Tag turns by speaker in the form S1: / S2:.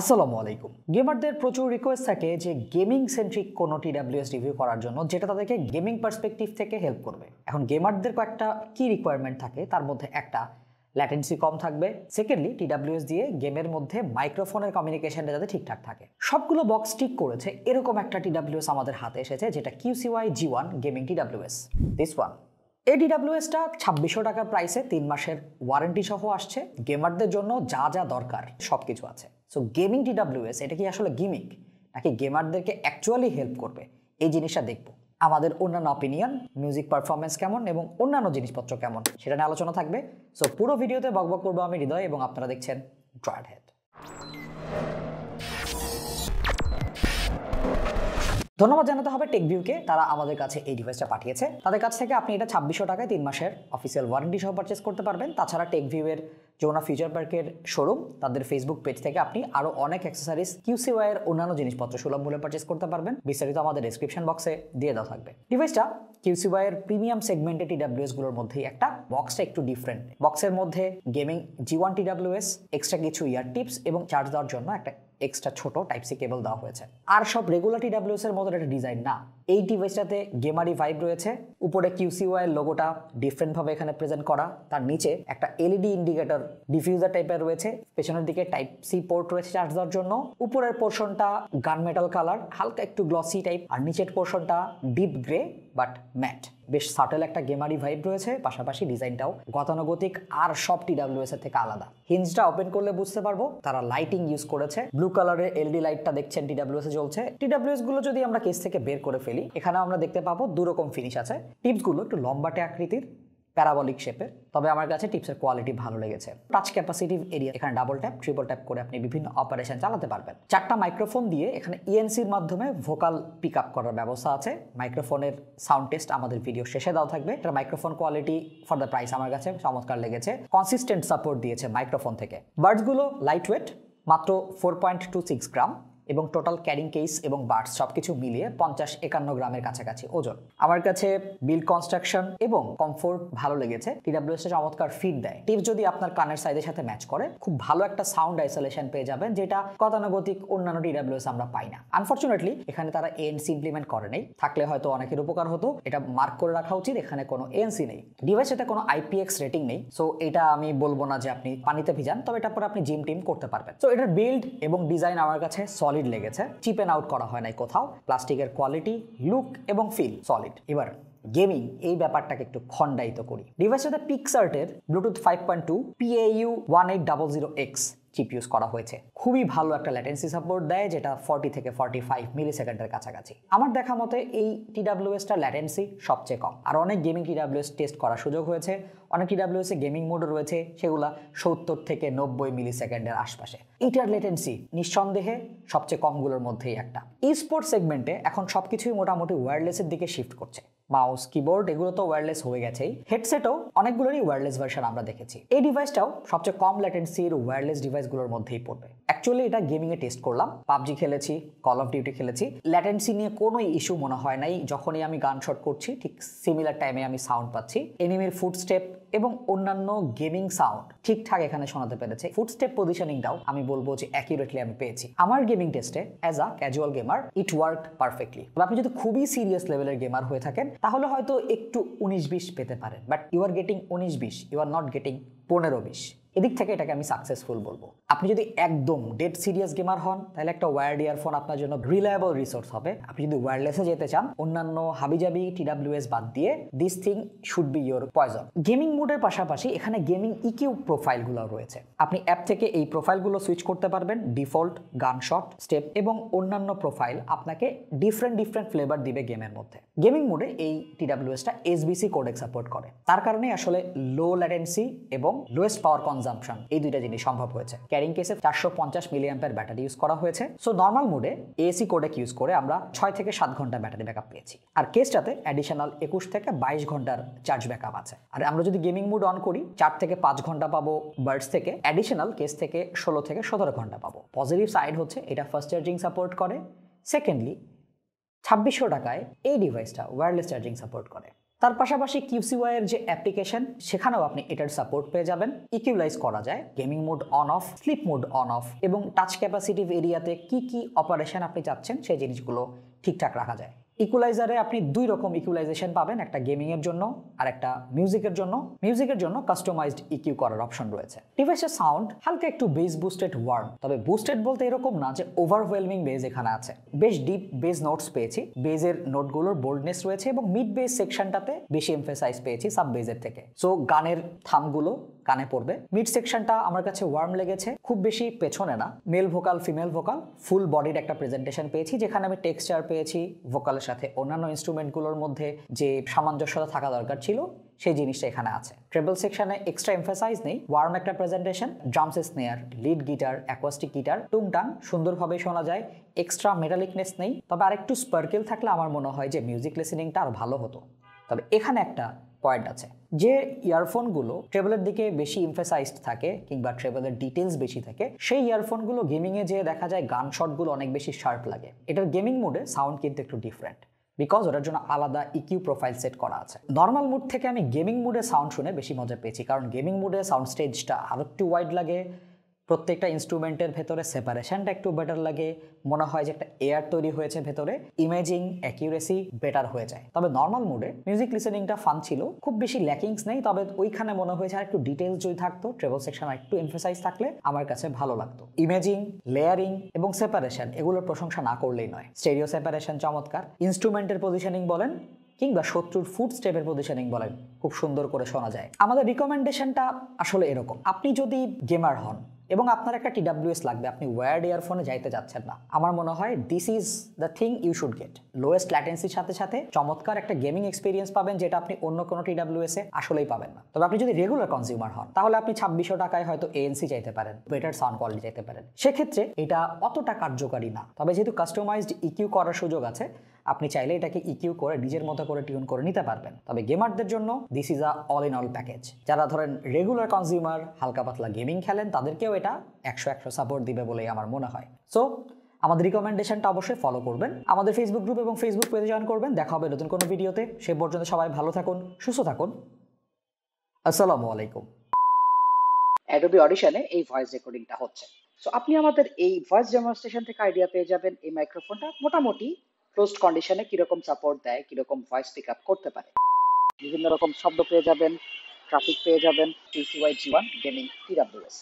S1: আসসালামু আলাইকুম গেমারদের প্রচুর রিকোয়েস্ট থাকে যে গেমিং সেন্ট্রিক কোনো টিডাব্লিউএস রিভিউ করার জন্য যেটা তাদেরকে গেমিং পার্সপেক্টিভ থেকে হেল্প করবে এখন গেমারদের কয়েকটা কি রিকোয়ারমেন্ট থাকে তার মধ্যে একটা ল্যাটেন্সি কম থাকবে সেকেন্ডলি টিডাব্লিউএস দিয়ে গেমের মধ্যে মাইক্রোফোনের কমিউনিকেশনটা যাতে ঠিকঠাক থাকে সবগুলো বক্স ঠিক করেছে এরকম একটা টিডাব্লিউএস আমাদের হাতে এসেছে যেটা QCY G one gaming TWS this one এই ডিডাব্লিউএসটা ছাব্বিশশো টাকার প্রাইসে তিন মাসের ওয়ারেন্টি সহ আসছে গেমারদের জন্য যা যা দরকার সব কিছু আছে সো গেমিং ডিডাব্লিউএস এটা কি আসলে গেমিং নাকি গেমারদেরকে অ্যাকচুয়ালি হেল্প করবে এই জিনিসটা দেখব আমাদের অন্যান্য অপিনিয়ন মিউজিক পারফরমেন্স কেমন এবং অন্যান্য জিনিসপত্র কেমন সেটা নিয়ে আলোচনা থাকবে সো পুরো ভিডিওতে বকবক করবো আমি হৃদয় এবং আপনারা দেখছেন ড্রয়ার হেড ধন্যবাদ জানাতে হবে টেকভিউকে তারা আমাদের কাছে এই ডিভাইসটা পাঠিয়েছে তাদের কাছ থেকে আপনি এটা ছাব্বিশশো টাকায় তিন মাসের অফিসিয়াল ওয়ারেন্টি সহ পারচেস করতে পারবেন তাছাড়া টেকভিউয়ের যমুনা ফিউচার পার্কের শোরুম তাদের ফেসবুক পেজ থেকে আপনি আরও অনেক অ্যাক্সেসারিজ কিউসিওয়াইয়ের অন্যান্য জিনিসপত্র সুলভ মূল্যে পার্চেস করতে পারবেন বিস্তারিত আমাদের ডিসক্রিপশন বক্সে দিয়ে দেওয়া থাকবে ডিভাইসটা এর প্রিমিয়াম সেগমেন্টে গুলোর মধ্যেই একটা বক্সটা একটু ডিফারেন্ট বক্সের মধ্যে gaming G one TWS extra কিছু ইয়ার টিপস এবং চার্জ দেওয়ার জন্য একটা এক্সট্রা ছোট টাইপ সি কেবল দেওয়া হয়েছে আর সব রেগুলারি ডাব্লিউ এর মতো একটা ডিজাইন না এই ডিভাইসটাতে গেমারি ভাইব রয়েছে উপরে কিউসিওয়াই লোগোটা ভাবে এখানে প্রেজেন্ট করা তার নিচে একটা এলইডি ইন্ডিকেটর ডিফিউজার টাইপের রয়েছে পেছনের দিকে টাইপ সি পোর্ট রয়েছে চার্জ দেওয়ার জন্য উপরের পোর্শনটা গান মেটাল কালার হালকা একটু গ্লসি টাইপ আর নিচের পোর্শনটা ডিপ গ্রে বাট ম্যাট বেশ সাটেল একটা গেমারি ভাইব রয়েছে পাশাপাশি ডিজাইনটাও গতানুগতিক আর সব টিডাব্লিউএস এর থেকে আলাদা হিন্সটা ওপেন করলে বুঝতে পারবো তারা লাইটিং ইউজ করেছে ব্লু কালারের এলডি লাইটটা দেখছেন টিডাব্লিউএস এ জ্বলছে টিডাব্লিউএস গুলো যদি আমরা কেস থেকে বের করে ফেলি এখানে আমরা দেখতে পাবো দু রকম ফিনিশ আছে টিপস গুলো একটু লম্বাটে আকৃতির প্যারাবলিক শেপের তবে আমার কাছে টিপসের কোয়ালিটি ভালো লেগেছে টাচ ক্যাপাসিটিভ এরিয়া এখানে ডাবল ট্যাপ ট্রিপল ট্যাপ করে আপনি বিভিন্ন অপারেশন চালাতে পারবেন চারটা মাইক্রোফোন দিয়ে এখানে ইএনসির e মাধ্যমে ভোকাল পিক আপ করার ব্যবস্থা আছে মাইক্রোফোনের সাউন্ড টেস্ট আমাদের ভিডিও শেষে দেওয়া থাকবে এটা microphone quality for the price আমার কাছে চমৎকার লেগেছে কনসিস্টেন্ট সাপোর্ট দিয়েছে মাইক্রোফোন থেকে বার্ডসগুলো লাইট ওয়েট মাত্র four point two six gram এবং টোটাল ক্যারিং কেস এবং বার্ডস সব কিছু মিলিয়ে পঞ্চাশ একান্ন গ্রামের কাছাকাছি ওজন আমার কাছে বিল কনস্ট্রাকশন এবং কমফোর্ট ভালো লেগেছে এসে চমৎকার ফিট দেয় টিপ যদি আপনার কানের সাইজের সাথে ম্যাচ করে খুব ভালো একটা সাউন্ড আইসোলেশন পেয়ে যাবেন যেটা গতানুগতিক অন্যান্য এস আমরা পাই না আনফর্চুনেটলি এখানে তারা এএনসি ইমপ্লিমেন্ট করে নেই থাকলে হয়তো অনেকের উপকার হতো এটা মার্ক করে রাখা উচিত এখানে কোনো এএনসি নেই ডিভাইসেতে কোনো আইপিএক্স রেটিং নেই সো এটা আমি বলবো না যে আপনি পানিতে ভিজান তবে এটা পরে আপনি জিম টিম করতে পারবেন সো এটার বিল্ড এবং ডিজাইন আমার কাছে সলিড সলিড লেগেছে এন্ড আউট করা হয় নাই কোথাও প্লাস্টিকের কোয়ালিটি লুক এবং ফিল সলিড এবার গেমিং এই ব্যাপারটাকে একটু খণ্ডায়িত করি ডিভাইসটাতে পিকসার্টের Bluetooth five point two PAU one eight double zero X chip use করা হয়েছে খুবই ভালো একটা ল্যাটেন্সি সাপোর্ট দেয় যেটা ফর্টি থেকে ফর্টি ফাইভ মিলি সেকেন্ডের কাছাকাছি আমার দেখা মতে এই টিডাব্লিউএসটা ল্যাটেন্সি সবচেয়ে কম আর অনেক গেমিং টিডাব্লিউএস টেস্ট করার সুযোগ হয়েছে অনেক এ গেমিং মোড রয়েছে সেগুলো সত্তর থেকে নব্বই মিলি সেকেন্ডের আশপাশে এইটার লেটেন্সি নিঃসন্দেহে সবচেয়ে কমগুলোর মধ্যেই একটা ই স্পোর্টস সেগমেন্টে এখন সবকিছুই মোটামুটি ওয়্যারলেসের দিকে শিফট করছে মাউস কিবোর্ড এগুলো তো ওয়্যারলেস হয়ে গেছেই হেডসেটও অনেকগুলোরই ওয়ারলেস ভার্সন আমরা দেখেছি এই ডিভাইসটাও সবচেয়ে কম ল্যাটেন্সির ওয়্যারলেস ডিভাইসগুলোর মধ্যেই পড়বে অ্যাকচুয়ালি এটা গেমিংয়ে টেস্ট করলাম পাবজি খেলেছি কল অফ ডিউটি খেলেছি ল্যাটেন্সি নিয়ে কোনো ইস্যু মনে হয় নাই যখনই আমি গান শট করছি ঠিক সিমিলার টাইমে আমি সাউন্ড পাচ্ছি এনিমির ফুড স্টেপ এবং অন্যান্য গেমিং সাউন্ড ঠিকঠাক এখানে শোনাতে পেরেছে ফুটস্টেপ পজিশনিংটাও আমি বলবো যে অ্যাকিউরেটলি আমি পেয়েছি আমার গেমিং টেস্টে as a casual gamer it work perfectly আপনি যদি খুবই সিরিয়াস লেভেলের গেমার হয়ে থাকেন তাহলে হয়তো একটু উনিশ বিশ পেতে পারেন বাট ইউ আর গেটিং উনিশ বিশ ইউ আর নট গেটিং পনেরো বিশ এদিক থেকে এটাকে আমি সাকসেসফুল বলবো আপনি যদি একদম ডেড সিরিয়াস গেমার হন তাহলে একটা ওয়ার্ড ইয়ারফোন আপনার জন্য রিলায়েবল রিসোর্স হবে আপনি যদি ওয়ারলেসে যেতে চান অন্যান্য হাবিজাবি টিডাব্লিউএস বাদ দিয়ে this thing should be your poison gaming মোডের পাশাপাশি এখানে গেমিং ইকিউ প্রোফাইলগুলো রয়েছে আপনি অ্যাপ থেকে এই প্রোফাইলগুলো সুইচ করতে পারবেন ডিফল্ট গান শট স্টেপ এবং অন্যান্য প্রোফাইল আপনাকে ডিফারেন্ট ডিফারেন্ট ফ্লেভার দিবে গেমের মধ্যে গেমিং মোডে এই টিডাব্লিউএসটা এসবিসি কোডেক সাপোর্ট করে তার কারণে আসলে লো ল্যাটেন্সি এবং লোয়েস্ট পাওয়ার কনজ কনজামশন এই দুইটা জিনিস সম্ভব হয়েছে ক্যারিং কেসে চারশো পঞ্চাশ মিলিয়াম্পের ব্যাটারি ইউজ করা হয়েছে সো নর্মাল মোডে এসি কোডেক ইউজ করে আমরা ছয় থেকে সাত ঘন্টা ব্যাটারি ব্যাকআপ পেয়েছি আর কেসটাতে অ্যাডিশনাল একুশ থেকে বাইশ ঘন্টার চার্জ ব্যাকআপ আছে আর আমরা যদি গেমিং মোড অন করি চার থেকে পাঁচ ঘন্টা পাবো বার্ডস থেকে অ্যাডিশনাল কেস থেকে ষোলো থেকে সতেরো ঘন্টা পাবো পজিটিভ সাইড হচ্ছে এটা ফার্স্ট চার্জিং সাপোর্ট করে সেকেন্ডলি ছাব্বিশশো টাকায় এই ডিভাইসটা ওয়্যারলেস চার্জিং সাপোর্ট করে তার পাশাপাশি কিউসিওয়াইয়ের যে অ্যাপ্লিকেশন সেখানেও আপনি এটার সাপোর্ট পেয়ে যাবেন ইকুইলাইজ করা যায় gaming mode on off sleep mode on off এবং টাচ ক্যাপাসিটিভ এরিয়াতে কি কি অপারেশন আপনি চাচ্ছেন সেই জিনিসগুলো ঠিকঠাক রাখা যায় ইকুলাইজারে আপনি দুই রকম ইকুলাইজেশন পাবেন একটা গেমিংয়ের জন্য আর একটা মিউজিকের জন্য মিউজিকের জন্য কাস্টমাইজড ইকিউ করার অপশন রয়েছে ডিভাইসের সাউন্ড হালকা একটু বেস বুস্টেড ওয়ার্ম তবে বুস্টেড বলতে এরকম না যে ওভারওয়েলমিং বেজ এখানে আছে বেশ ডিপ বেস নোটস পেয়েছি বেজের নোটগুলোর বোল্ডনেস রয়েছে এবং মিড বেস সেকশনটাতে বেশি এমফেসাইজ পেয়েছি সাব বেজের থেকে সো গানের থামগুলো কানে পড়বে মিড সেকশনটা আমার কাছে ওয়ার্ম লেগেছে খুব বেশি পেছনে না male vocal female vocal full বডির একটা প্রেজেন্টেশন পেয়েছি যেখানে আমি টেক্সচার পেয়েছি ভোকাল সাথে অন্যান্য ইনস্ট্রুমেন্টগুলোর মধ্যে যে সামঞ্জস্যতা থাকা দরকার ছিল সেই জিনিসটা এখানে আছে ট্রেবল সেকশনে এক্সট্রা এমফাসাইজ নেই ওয়ার্ম একটা presentation drums snare lead guitar acoustic guitar টুংটাং সুন্দরভাবে শোনা যায় এক্সট্রা মেটালিকনেস নেই তবে আরেকটু স্পার্কেল থাকলে আমার মনে হয় যে মিউজিক লিসেনিংটা আরও ভালো হতো তবে এখানে একটা পয়েন্ট আছে যে ইয়ারফোনগুলো ট্রেবলের দিকে বেশি ইমফেসাইজড থাকে কিংবা ট্রেবলের ডিটেলস বেশি থাকে সেই ইয়ারফোনগুলো গেমিংয়ে যে দেখা যায় গান শটগুলো অনেক বেশি শার্প লাগে এটার গেমিং মোডে সাউন্ড কিন্তু একটু ডিফারেন্ট বিকজ ওটার জন্য আলাদা ইকিউ প্রোফাইল সেট করা আছে নর্মাল মুড থেকে আমি গেমিং মুডে সাউন্ড শুনে বেশি মজা পেয়েছি কারণ গেমিং মুডে সাউন্ড স্টেজটা আরও একটু ওয়াইড লাগে প্রত্যেকটা ইনস্ট্রুমেন্টের ভেতরে সেপারেশনটা একটু বেটার লাগে মনে হয় যে একটা এয়ার তৈরি হয়েছে ভেতরে ইমেজিং অ্যাকিউরেসি বেটার হয়ে যায় তবে নর্মাল মোডে মিউজিক লিসেনিংটা ফান ছিল খুব বেশি ল্যাকিংস নেই তবে ওইখানে মনে হয়েছে আর একটু ডিটেলস যদি থাকতো ট্রেবল সেকশন আর একটু এমফেসাইজ থাকলে আমার কাছে ভালো লাগতো ইমেজিং লেয়ারিং এবং সেপারেশন এগুলোর প্রশংসা না করলেই নয় স্টেরিও সেপারেশন চমৎকার ইনস্ট্রুমেন্টের পজিশনিং বলেন কিংবা শত্রুর ফুড স্টেপের পজিশনিং বলেন খুব সুন্দর করে শোনা যায় আমাদের রিকমেন্ডেশনটা আসলে এরকম আপনি যদি গেমার হন এবং আপনার একটা টিডাব্লিউএস লাগবে আপনি ওয়্যার্ড ইয়ারফোনে যাইতে যাচ্ছেন না আমার মনে হয় this is the thing you should get lowest ল্যাটেন্সির সাথে সাথে চমৎকার একটা গেমিং এক্সপিরিয়েন্স পাবেন যেটা আপনি অন্য কোনো টিডাব্লিউএসে আসলেই পাবেন না তবে আপনি যদি রেগুলার কনজিউমার হন তাহলে আপনি ছাব্বিশশো টাকায় হয়তো এএনসি চাইতে পারেন বেটার সাউন্ড কোয়ালিটি চাইতে পারেন সেক্ষেত্রে এটা অতটা কার্যকারী না তবে যেহেতু কাস্টমাইজড ইকিউ করার সুযোগ আছে আপনি চাইলে এটাকে ইকিউ e করে নিজের মতো করে টিউন করে নিতে পারবেন তবে গেমারদের জন্য this is a all in all package যারা ধরেন রেগুলার কনজিউমার হালকা পাতলা গেমিং খেলেন তাদেরকেও এটা একশো একশো সাপোর্ট দিবে বলেই আমার মনে হয় সো আমাদের রিকমেন্ডেশনটা অবশ্যই ফলো করবেন আমাদের ফেসবুক গ্রুপ এবং ফেসবুক পেজে জয়েন করবেন দেখা হবে নতুন কোনো ভিডিওতে সে পর্যন্ত সবাই ভালো থাকুন সুস্থ থাকুন আসসালামু আলাইকুম অ্যাডোবি অডিশনে এই ভয়েস রেকর্ডিংটা হচ্ছে সো আপনি আমাদের এই ভয়েস ডেমোনস্ট্রেশন থেকে আইডিয়া পেয়ে যাবেন এই মাইক্রোফোনটা মোটামুটি ক্লোজড কন্ডিশনে কিরকম সাপোর্ট দেয় কিরকম ভয়েস পিক আপ করতে পারে বিভিন্ন রকম শব্দ পেয়ে যাবেন ট্রাফিক পেয়ে যাবেন TCY G one gaming S